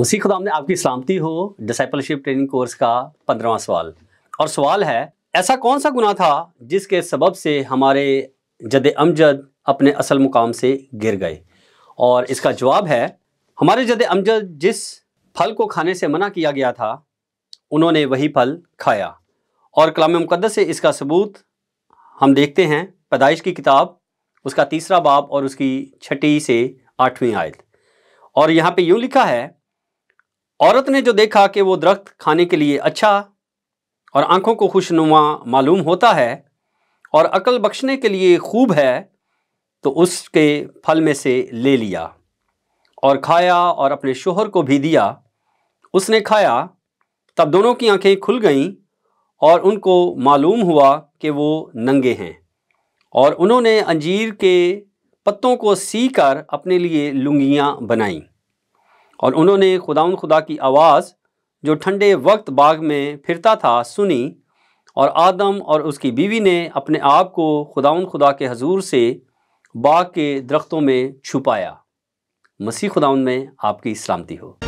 मसीह खुदाम ने आपकी सलामती हो डिसाइपलशिप ट्रेनिंग कोर्स का पंद्रवा सवाल और सवाल है ऐसा कौन सा गुना था जिसके सबब से हमारे जद अमजद अपने असल मुकाम से गिर गए और इसका जवाब है हमारे जद अमजद जिस फल को खाने से मना किया गया था उन्होंने वही फल खाया और कलाम मुकदस से इसका सबूत हम देखते हैं पैदाइश की किताब उसका तीसरा बाब और उसकी छठी से आठवीं आयत और यहाँ पे यूँ लिखा है औरत ने जो देखा कि वो दरख्त खाने के लिए अच्छा और आँखों को खुशनुमा मालूम होता है और अकल बख्शने के लिए खूब है तो उसके फल में से ले लिया और खाया और अपने शोहर को भी दिया उसने खाया तब दोनों की आंखें खुल गईं और उनको मालूम हुआ कि वो नंगे हैं और उन्होंने अंजीर के पत्तों को सी कर अपने लिए लुंगियाँ बनाईं और उन्होंने खुदाउन खुदा की आवाज़ जो ठंडे वक्त बाग में फिरता था सुनी और आदम और उसकी बीवी ने अपने आप को खुदाउन खुदा के हजूर से बाग के दरख्तों में छुपाया मसीह खुदाउन में आपकी सलामती हो